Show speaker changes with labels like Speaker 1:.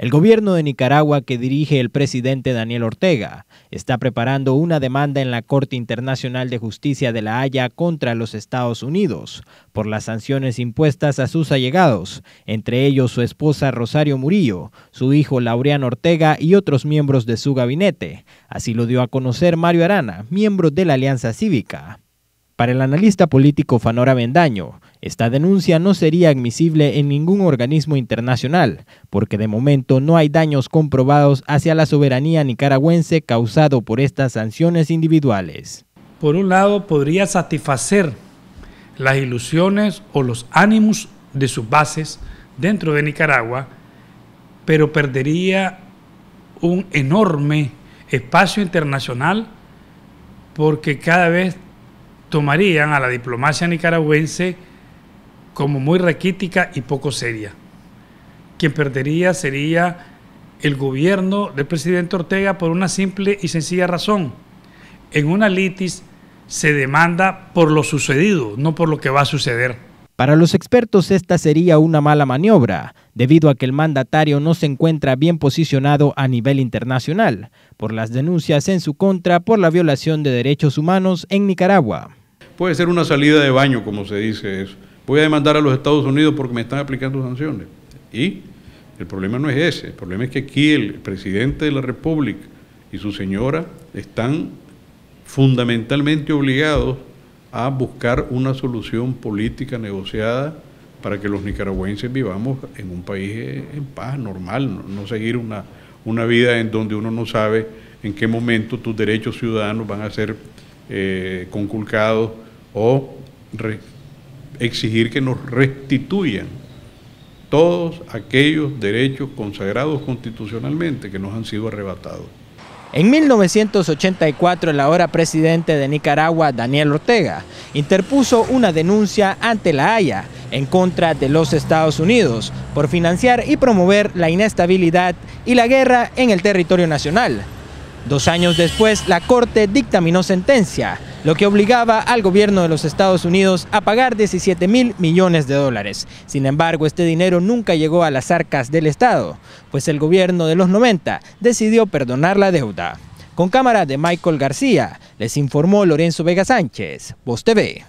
Speaker 1: El gobierno de Nicaragua que dirige el presidente Daniel Ortega está preparando una demanda en la Corte Internacional de Justicia de La Haya contra los Estados Unidos por las sanciones impuestas a sus allegados, entre ellos su esposa Rosario Murillo, su hijo Laureano Ortega y otros miembros de su gabinete. Así lo dio a conocer Mario Arana, miembro de la Alianza Cívica. Para el analista político Fanora Bendaño, esta denuncia no sería admisible en ningún organismo internacional, porque de momento no hay daños comprobados hacia la soberanía nicaragüense causado por estas sanciones individuales.
Speaker 2: Por un lado, podría satisfacer las ilusiones o los ánimos de sus bases dentro de Nicaragua, pero perdería un enorme espacio internacional porque cada vez tomarían a la diplomacia nicaragüense como muy requítica y poco seria. Quien perdería sería el gobierno del presidente Ortega por una simple y sencilla razón. En una litis se demanda por lo sucedido, no por lo que va
Speaker 1: a suceder. Para los expertos esta sería una mala maniobra, debido a que el mandatario no se encuentra bien posicionado a nivel internacional, por las denuncias en su contra por la violación de derechos humanos en Nicaragua.
Speaker 3: Puede ser una salida de baño, como se dice eso voy a demandar a los Estados Unidos porque me están aplicando sanciones. Y el problema no es ese, el problema es que aquí el presidente de la República y su señora están fundamentalmente obligados a buscar una solución política negociada para que los nicaragüenses vivamos en un país eh, en paz, normal, no, seguir una, una, vida en donde uno no sabe en qué momento tus derechos ciudadanos van a ser eh, conculcados o exigir que nos restituyan todos aquellos derechos consagrados constitucionalmente que nos han sido arrebatados.
Speaker 1: En 1984, el ahora presidente de Nicaragua, Daniel Ortega, interpuso una denuncia ante la Haya en contra de los Estados Unidos por financiar y promover la inestabilidad y la guerra en el territorio nacional. Dos años después, la Corte dictaminó sentencia lo que obligaba al gobierno de los Estados Unidos a pagar 17 mil millones de dólares. Sin embargo, este dinero nunca llegó a las arcas del Estado, pues el gobierno de los 90 decidió perdonar la deuda. Con cámara de Michael García, les informó Lorenzo Vega Sánchez, Voz TV.